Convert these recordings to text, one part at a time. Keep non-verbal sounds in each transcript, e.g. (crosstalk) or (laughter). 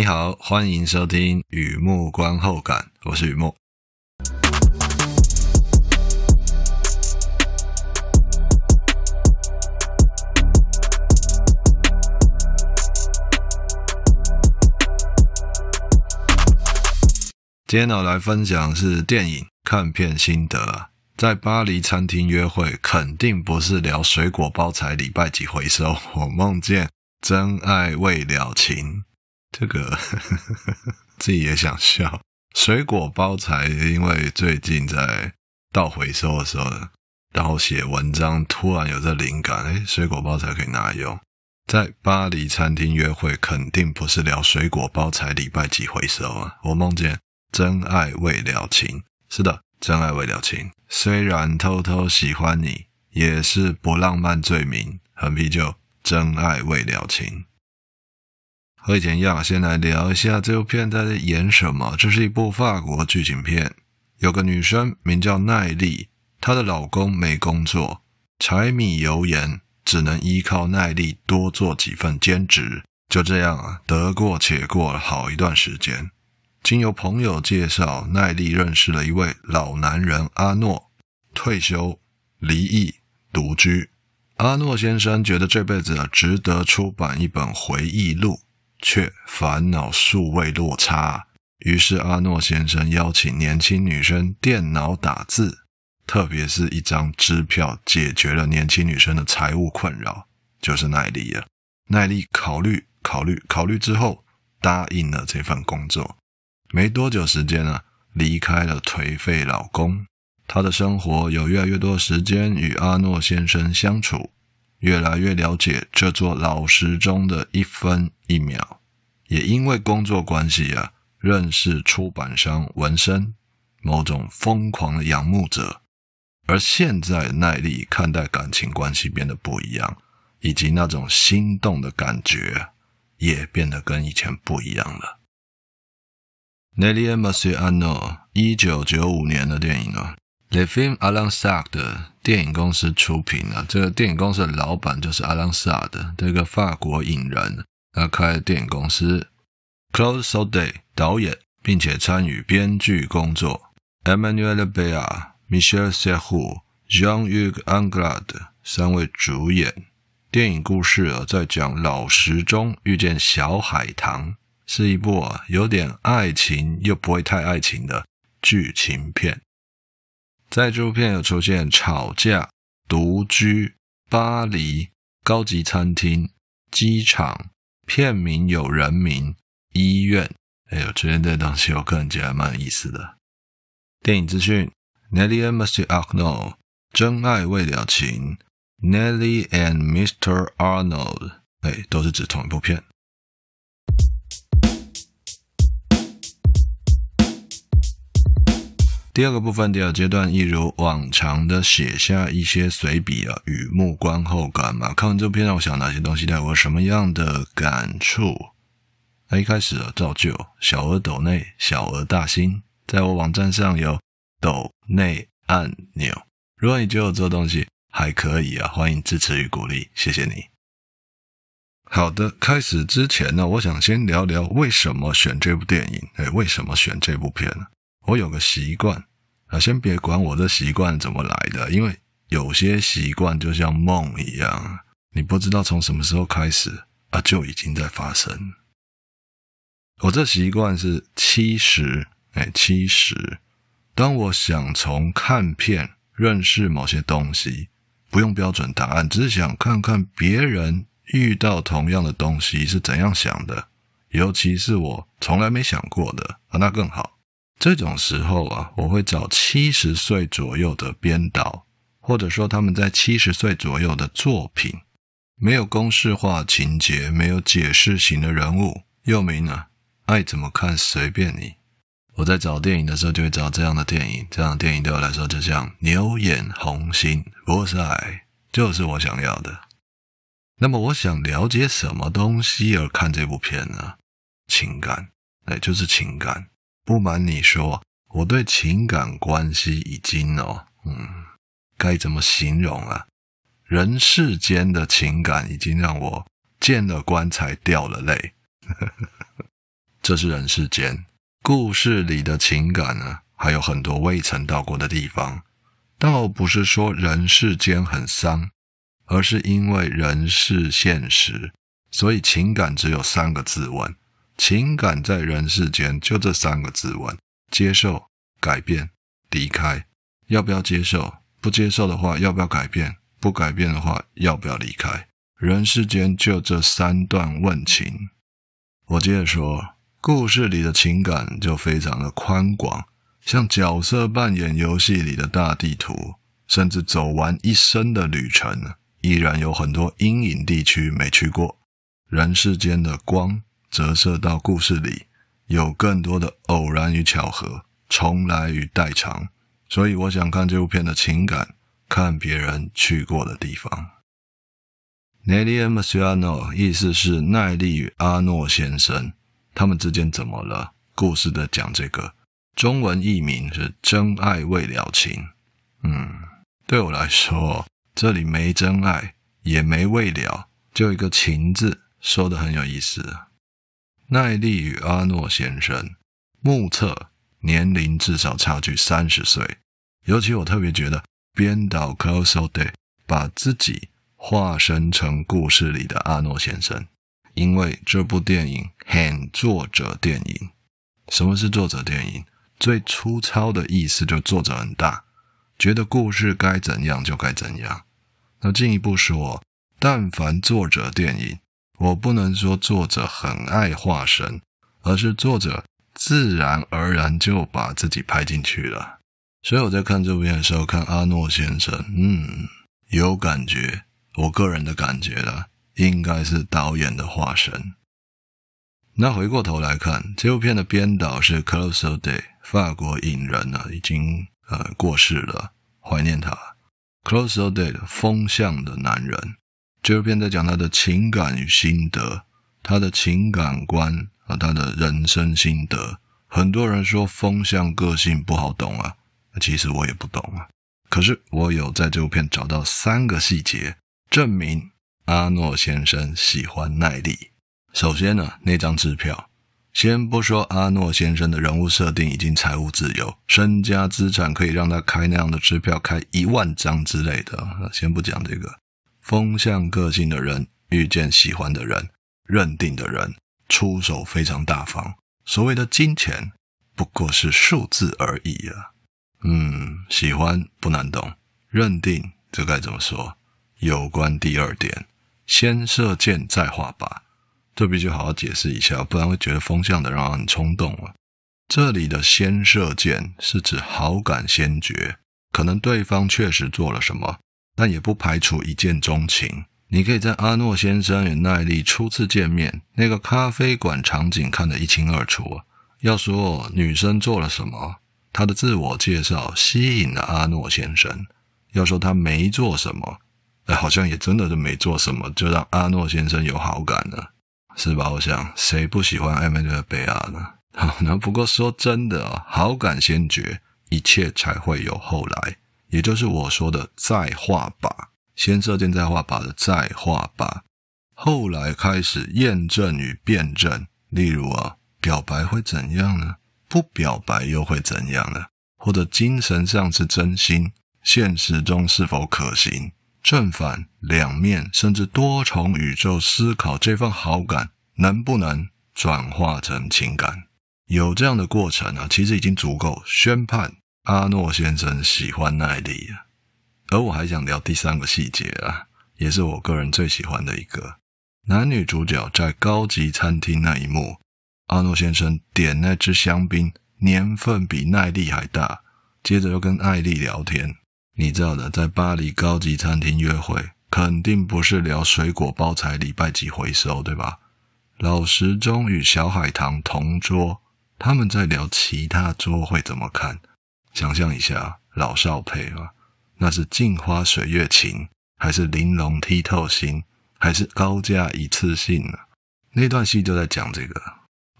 你好，欢迎收听雨幕观后感，我是雨幕。今天我来分享是电影看片心得，在巴黎餐厅约会肯定不是聊水果包材、礼拜几回收。我梦见真爱未了情。这个 (laughs) 自己也想笑。水果包材，因为最近在倒回收的时候，然后写文章，突然有这灵感，哎，水果包材可以拿来用。在巴黎餐厅约会，肯定不是聊水果包材礼拜几回收啊。我梦见真爱未了情，是的，真爱未了情。虽然偷偷喜欢你，也是不浪漫罪名。很啤酒，真爱未了情。和以前一样，先来聊一下这部片在演什么。这是一部法国剧情片，有个女生名叫奈丽，她的老公没工作，柴米油盐只能依靠耐丽多做几份兼职，就这样啊，得过且过好一段时间。经由朋友介绍，奈丽认识了一位老男人阿诺，退休、离异、独居。阿诺先生觉得这辈子值得出版一本回忆录。却烦恼数位落差，于是阿诺先生邀请年轻女生电脑打字，特别是一张支票解决了年轻女生的财务困扰，就是耐力了。耐力考虑考虑考虑之后，答应了这份工作。没多久时间呢，离开了颓废老公，她的生活有越来越多时间与阿诺先生相处，越来越了解这座老时钟的一分一秒。也因为工作关系啊，认识出版商文森，某种疯狂的仰慕者，而现在耐力看待感情关系变得不一样，以及那种心动的感觉，也变得跟以前不一样了。Nellye Massiano，一九九五年的电影啊，Le Film a l a n s a d 的电影公司出品啊，这个电影公司的老板就是 a l 阿 s 萨的的这个法国影人。他开电影公司，Close All Day 导演，并且参与编剧工作。Emmanuel Bea、Michelle Sehu、Jean y u e s Anglad 三位主演。电影故事啊，在讲老时中遇见小海棠，是一部啊有点爱情又不会太爱情的剧情片。在这部片有出现吵架、独居、巴黎、高级餐厅、机场。片名有人民医院，哎，呦，出现这东西我个人觉得蛮有意思的。电影资讯 Nelly and Mr. Arnold，真爱未了情。Nelly and Mr. Arnold，哎，都是指同一部片。第二个部分，第二阶段，一如往常的写下一些随笔啊，与幕观后感嘛。看完这片让我想到哪些东西？带我什么样的感触？那一开始啊，照旧，小而斗内，小而大新。在我网站上有“斗内”按钮。如果你觉得我做东西还可以啊，欢迎支持与鼓励，谢谢你。好的，开始之前呢，我想先聊聊为什么选这部电影？哎，为什么选这部片呢？我有个习惯。啊，先别管我这习惯怎么来的，因为有些习惯就像梦一样，你不知道从什么时候开始啊就已经在发生。我这习惯是七十，哎，七十。当我想从看片认识某些东西，不用标准答案，只是想看看别人遇到同样的东西是怎样想的，尤其是我从来没想过的啊，那更好。这种时候啊，我会找七十岁左右的编导，或者说他们在七十岁左右的作品，没有公式化情节，没有解释型的人物，又名呢，爱怎么看随便你。我在找电影的时候就会找这样的电影，这样的电影对我来说就像牛眼红星，哇塞，就是我想要的。那么我想了解什么东西而看这部片呢？情感，哎，就是情感。不瞒你说，我对情感关系已经哦，嗯，该怎么形容啊？人世间的情感已经让我见了棺材掉了泪。(laughs) 这是人世间故事里的情感呢，还有很多未曾到过的地方。倒不是说人世间很伤，而是因为人是现实，所以情感只有三个字：问。情感在人世间，就这三个字问：接受、改变、离开。要不要接受？不接受的话，要不要改变？不改变的话，要不要离开？人世间就这三段问情。我接着说，故事里的情感就非常的宽广，像角色扮演游戏里的大地图，甚至走完一生的旅程，依然有很多阴影地区没去过。人世间的光。折射到故事里，有更多的偶然与巧合，重来与代偿。所以我想看这部片的情感，看别人去过的地方。n e l l i and m i a n o 意思是奈利与阿诺先生，他们之间怎么了？故事的讲这个。中文译名是《真爱未了情》。嗯，对我来说，这里没真爱，也没未了，就一个情字，说的很有意思耐力与阿诺先生目测年龄至少差距三十岁，尤其我特别觉得编导 c o s Day 把自己化身成故事里的阿诺先生，因为这部电影很作者电影。什么是作者电影？最粗糙的意思就作者很大，觉得故事该怎样就该怎样。那进一步说，但凡作者电影。我不能说作者很爱化身，而是作者自然而然就把自己拍进去了。所以我在看这部片的时候，看阿诺先生，嗯，有感觉。我个人的感觉了，应该是导演的化身。那回过头来看这部片的编导是 Closer Day，法国影人呢，已经呃过世了，怀念他。Closer Day，的风向的男人。这部片在讲他的情感与心得，他的情感观和他的人生心得。很多人说风向个性不好懂啊，其实我也不懂啊。可是我有在这部片找到三个细节，证明阿诺先生喜欢耐力。首先呢，那张支票，先不说阿诺先生的人物设定已经财务自由，身家资产可以让他开那样的支票，开一万张之类的，先不讲这个。风向个性的人遇见喜欢的人、认定的人，出手非常大方。所谓的金钱不过是数字而已啊。嗯，喜欢不难懂，认定这该怎么说？有关第二点，先射箭再画靶，这必须好好解释一下，不然会觉得风向的让人很冲动啊。这里的“先射箭”是指好感先觉，可能对方确实做了什么。但也不排除一见钟情。你可以在阿诺先生与耐丽初次见面那个咖啡馆场景看得一清二楚。要说女生做了什么，她的自我介绍吸引了阿诺先生；要说她没做什么，好像也真的是没做什么，就让阿诺先生有好感了，是吧？我想，谁不喜欢艾米丽·贝尔呢？好，(laughs) 那不过说真的，好感先决，一切才会有后来。也就是我说的再画靶，先设定再画靶的再画靶。后来开始验证与辩证，例如啊，表白会怎样呢？不表白又会怎样呢？或者精神上是真心，现实中是否可行？正反两面，甚至多重宇宙思考，这份好感能不能转化成情感？有这样的过程啊，其实已经足够宣判。阿诺先生喜欢耐力啊，而我还想聊第三个细节啊，也是我个人最喜欢的一个男女主角在高级餐厅那一幕。阿诺先生点那支香槟年份比耐力还大，接着又跟艾丽聊天。你知道的，在巴黎高级餐厅约会，肯定不是聊水果包材礼拜几回收，对吧？老时钟与小海棠同桌，他们在聊其他桌会怎么看。想象一下，老少配啊，那是镜花水月情，还是玲珑剔透心，还是高价一次性呢？那段戏就在讲这个。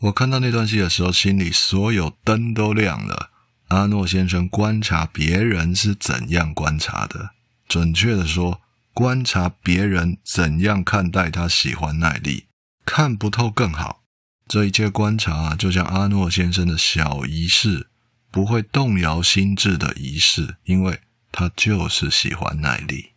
我看到那段戏的时候，心里所有灯都亮了。阿诺先生观察别人是怎样观察的，准确的说，观察别人怎样看待他喜欢耐力，看不透更好。这一切观察，就像阿诺先生的小仪式。不会动摇心智的仪式，因为他就是喜欢耐力。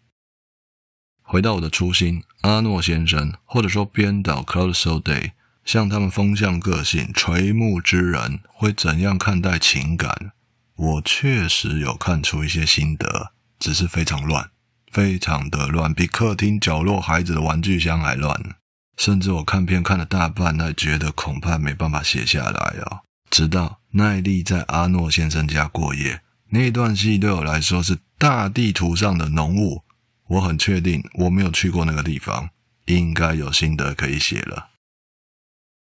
回到我的初心，阿诺先生，或者说编导 c l o u d s Day，像他们风向个性，垂暮之人会怎样看待情感？我确实有看出一些心得，只是非常乱，非常的乱，比客厅角落孩子的玩具箱还乱。甚至我看片看了大半，那觉得恐怕没办法写下来啊。直到耐力在阿诺先生家过夜，那段戏对我来说是大地图上的浓雾。我很确定我没有去过那个地方，应该有心得可以写了。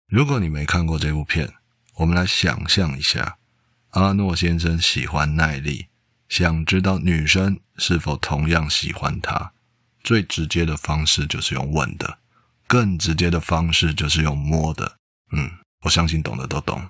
如果你没看过这部片，我们来想象一下，阿诺先生喜欢耐力，想知道女生是否同样喜欢他，最直接的方式就是用问的，更直接的方式就是用摸的。嗯，我相信懂的都懂。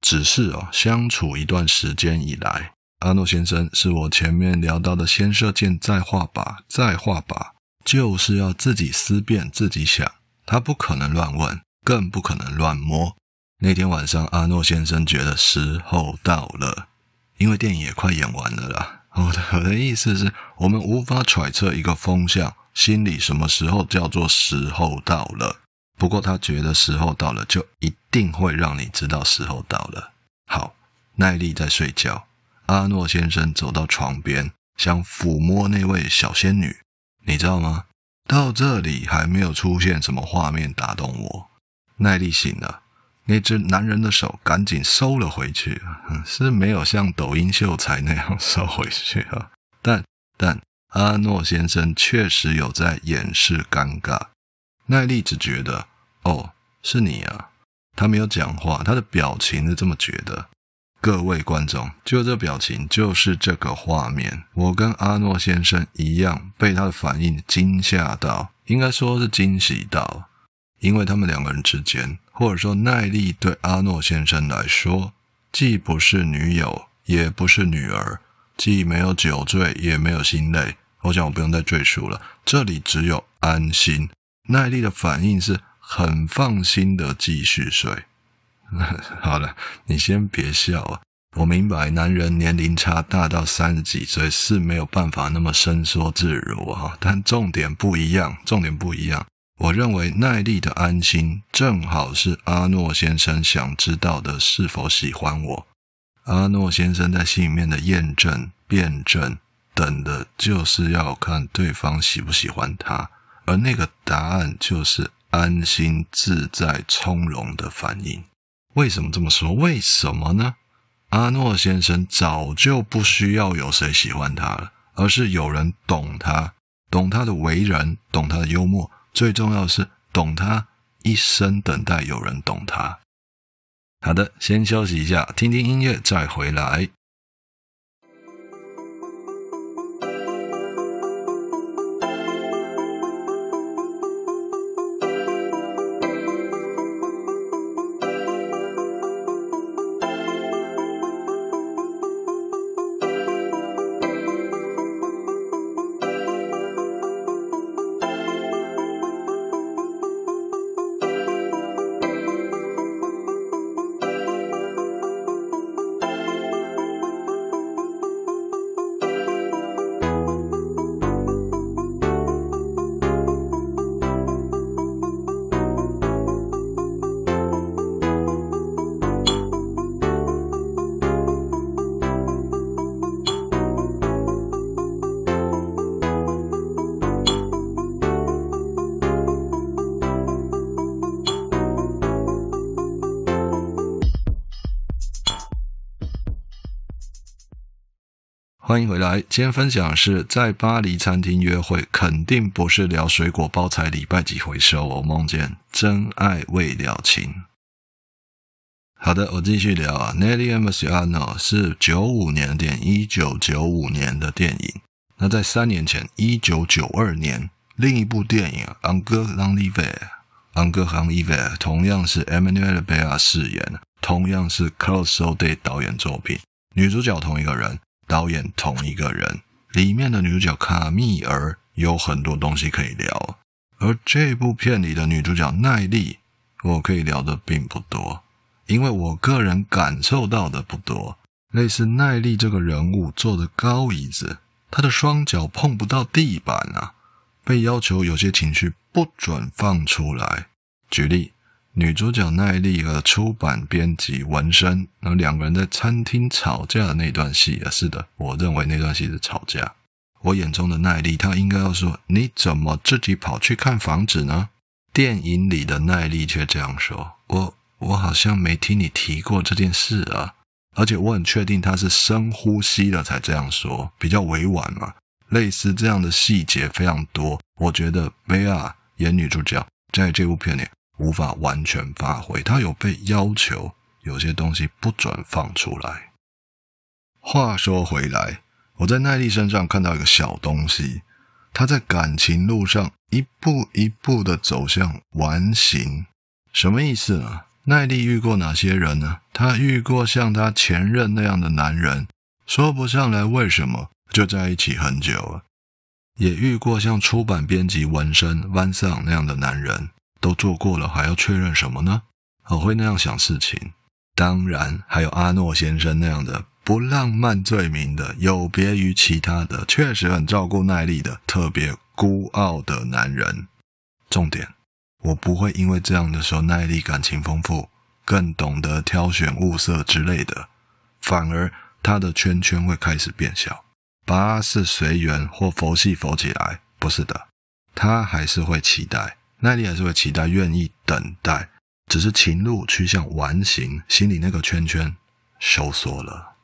只是哦，相处一段时间以来，阿诺先生是我前面聊到的先射箭再画靶，再画靶，就是要自己思辨、自己想，他不可能乱问，更不可能乱摸。那天晚上，阿诺先生觉得时候到了，因为电影也快演完了啦。我的我的意思是我们无法揣测一个风向，心里什么时候叫做时候到了。不过他觉得时候到了，就一。定会让你知道时候到了。好，耐力在睡觉。阿诺先生走到床边，想抚摸那位小仙女。你知道吗？到这里还没有出现什么画面打动我。耐力醒了，那只男人的手赶紧收了回去，(laughs) 是没有像抖音秀才那样收回去啊。但但阿诺先生确实有在掩饰尴尬。耐力只觉得，哦，是你啊。他没有讲话，他的表情是这么觉得。各位观众，就这表情，就是这个画面。我跟阿诺先生一样，被他的反应惊吓到，应该说是惊喜到。因为他们两个人之间，或者说耐力对阿诺先生来说，既不是女友，也不是女儿，既没有酒醉，也没有心累。我想我不用再赘述了，这里只有安心。耐力的反应是。很放心的继续睡。(laughs) 好了，你先别笑啊！我明白，男人年龄差大到三十几岁是没有办法那么伸缩自如啊。但重点不一样，重点不一样。我认为耐力的安心，正好是阿诺先生想知道的是否喜欢我。阿诺先生在心里面的验证、辩证等的，就是要看对方喜不喜欢他，而那个答案就是。安心、自在、从容的反应。为什么这么说？为什么呢？阿诺先生早就不需要有谁喜欢他了，而是有人懂他，懂他的为人，懂他的幽默，最重要的是懂他一生等待有人懂他。好的，先休息一下，听听音乐，再回来。欢迎回来，今天分享是在巴黎餐厅约会，肯定不是聊水果包菜礼拜几回收。我梦见真爱未了情。好的，我继续聊啊，Nelly M. Siano 是九五年的电，一九九五年的电影。那在三年前，一九九二年，另一部电影 a n g e l o Longevier，Angelo l n g e i e r 同样是 M. N. e l a b e l a 饰演，同样是 Close s o d a y 导演作品，女主角同一个人。导演同一个人，里面的女主角卡蜜尔有很多东西可以聊，而这部片里的女主角奈力，我可以聊的并不多，因为我个人感受到的不多。类似奈力这个人物坐的高椅子，她的双脚碰不到地板啊，被要求有些情绪不准放出来。举例。女主角奈力和出版编辑文生，然后两个人在餐厅吵架的那段戏啊，是的，我认为那段戏是吵架。我眼中的耐力，他应该要说：“你怎么自己跑去看房子呢？”电影里的耐力却这样说：“我我好像没听你提过这件事啊。”而且我很确定他是深呼吸了才这样说，比较委婉嘛。类似这样的细节非常多，我觉得薇娅演女主角在这部片里。无法完全发挥，他有被要求有些东西不准放出来。话说回来，我在耐力身上看到一个小东西，他在感情路上一步一步的走向完形，什么意思啊？耐力遇过哪些人呢？他遇过像他前任那样的男人，说不上来为什么就在一起很久了，也遇过像出版编辑文生 Van 那样的男人。都做过了，还要确认什么呢？好，会那样想事情。当然，还有阿诺先生那样的不浪漫罪名的，有别于其他的，确实很照顾耐力的，特别孤傲的男人。重点，我不会因为这样的时候耐力感情丰富，更懂得挑选物色之类的，反而他的圈圈会开始变小。八是随缘或佛系佛起来，不是的，他还是会期待。耐力还是会期待，愿意等待，只是情路趋向完形，心里那个圈圈收缩了。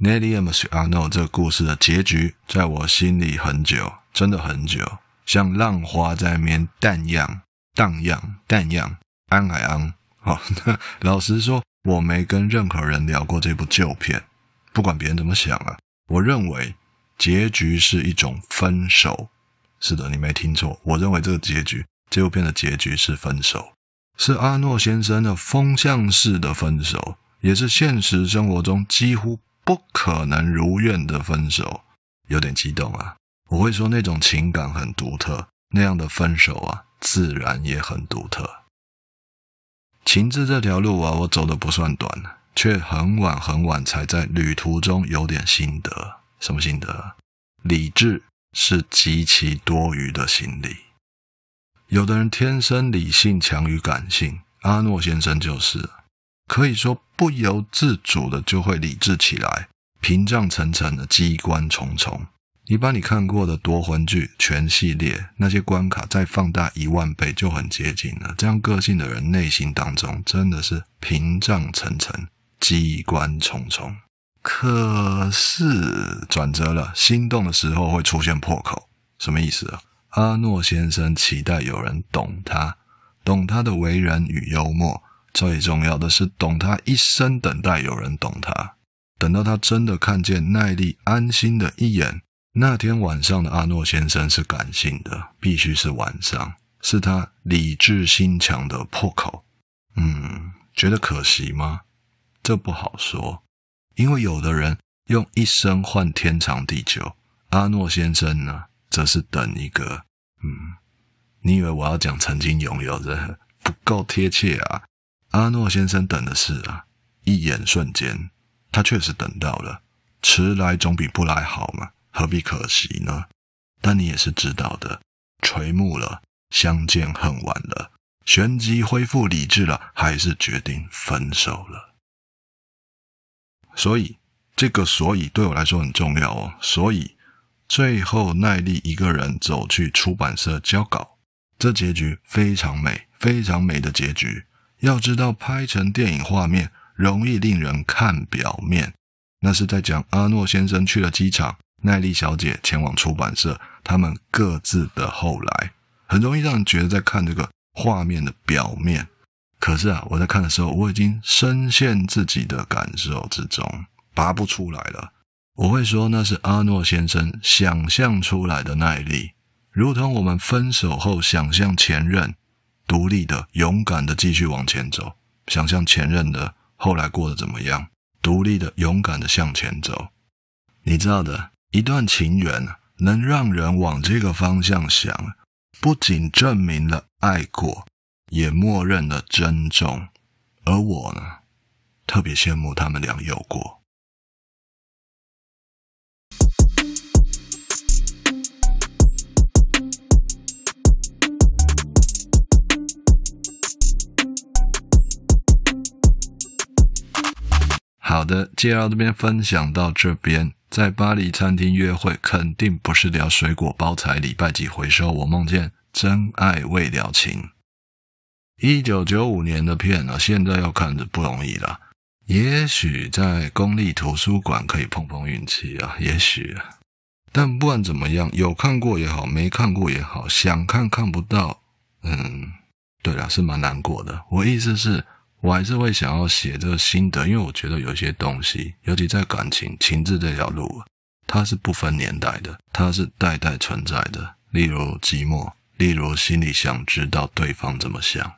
n e l l i and m i r a r n o d 这个故事的结局，在我心里很久，真的很久，像浪花在面荡漾、荡漾、荡漾。安海昂，(laughs) 老实说，我没跟任何人聊过这部旧片，不管别人怎么想啊，我认为结局是一种分手。是的，你没听错。我认为这个结局，最后片的结局是分手，是阿诺先生的风向式的分手，也是现实生活中几乎不可能如愿的分手。有点激动啊！我会说那种情感很独特，那样的分手啊，自然也很独特。情字这条路啊，我走的不算短，却很晚很晚才在旅途中有点心得。什么心得？理智。是极其多余的心理。有的人天生理性强于感性，阿诺先生就是，可以说不由自主的就会理智起来，屏障层层的，机关重重。你把你看过的夺魂剧全系列那些关卡再放大一万倍，就很接近了。这样个性的人内心当中，真的是屏障层层，机关重重。可是转折了，心动的时候会出现破口，什么意思啊？阿诺先生期待有人懂他，懂他的为人与幽默，最重要的是懂他一生等待有人懂他。等到他真的看见耐力安心的一眼，那天晚上的阿诺先生是感性的，必须是晚上，是他理智心强的破口。嗯，觉得可惜吗？这不好说。因为有的人用一生换天长地久，阿诺先生呢，则是等一个……嗯，你以为我要讲曾经拥有着不够贴切啊？阿诺先生等的是啊，一眼瞬间，他确实等到了，迟来总比不来好嘛，何必可惜呢？但你也是知道的，垂暮了，相见恨晚了，玄机恢复理智了，还是决定分手了。所以，这个“所以”对我来说很重要哦。所以，最后耐力一个人走去出版社交稿，这结局非常美，非常美的结局。要知道，拍成电影画面容易令人看表面，那是在讲阿诺先生去了机场，耐力小姐前往出版社，他们各自的后来，很容易让人觉得在看这个画面的表面。可是啊，我在看的时候，我已经深陷自己的感受之中，拔不出来了。我会说，那是阿诺先生想象出来的耐力，如同我们分手后想象前任独立的、勇敢的继续往前走，想象前任的后来过得怎么样，独立的、勇敢的向前走。你知道的，一段情缘能让人往这个方向想，不仅证明了爱过。也默认了珍重，而我呢，特别羡慕他们俩有过。好的，接着这边分享到这边，在巴黎餐厅约会，肯定不是聊水果包材、礼拜几回收。我梦见真爱未了情。一九九五年的片啊，现在要看着不容易啦。也许在公立图书馆可以碰碰运气啊，也许。但不管怎么样，有看过也好，没看过也好，想看看不到，嗯，对了，是蛮难过的。我意思是，我还是会想要写这个心得，因为我觉得有些东西，尤其在感情情志这条路，它是不分年代的，它是代代存在的。例如寂寞，例如心里想知道对方怎么想。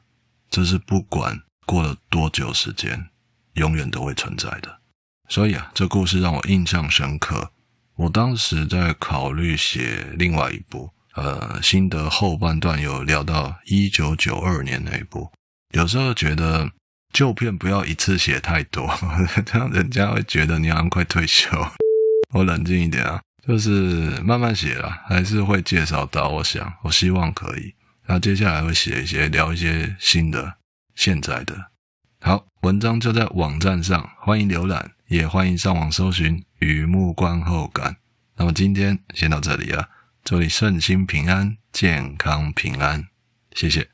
这是不管过了多久时间，永远都会存在的。所以啊，这故事让我印象深刻。我当时在考虑写另外一部，呃，新的后半段有聊到一九九二年那一部。有时候觉得旧片不要一次写太多，(laughs) 这样人家会觉得你好像快退休。(laughs) 我冷静一点啊，就是慢慢写啊，还是会介绍到。我想，我希望可以。那接下来会写一些聊一些新的现在的，好文章就在网站上，欢迎浏览，也欢迎上网搜寻《雨幕观后感》。那么今天先到这里啊，祝你顺心平安，健康平安，谢谢。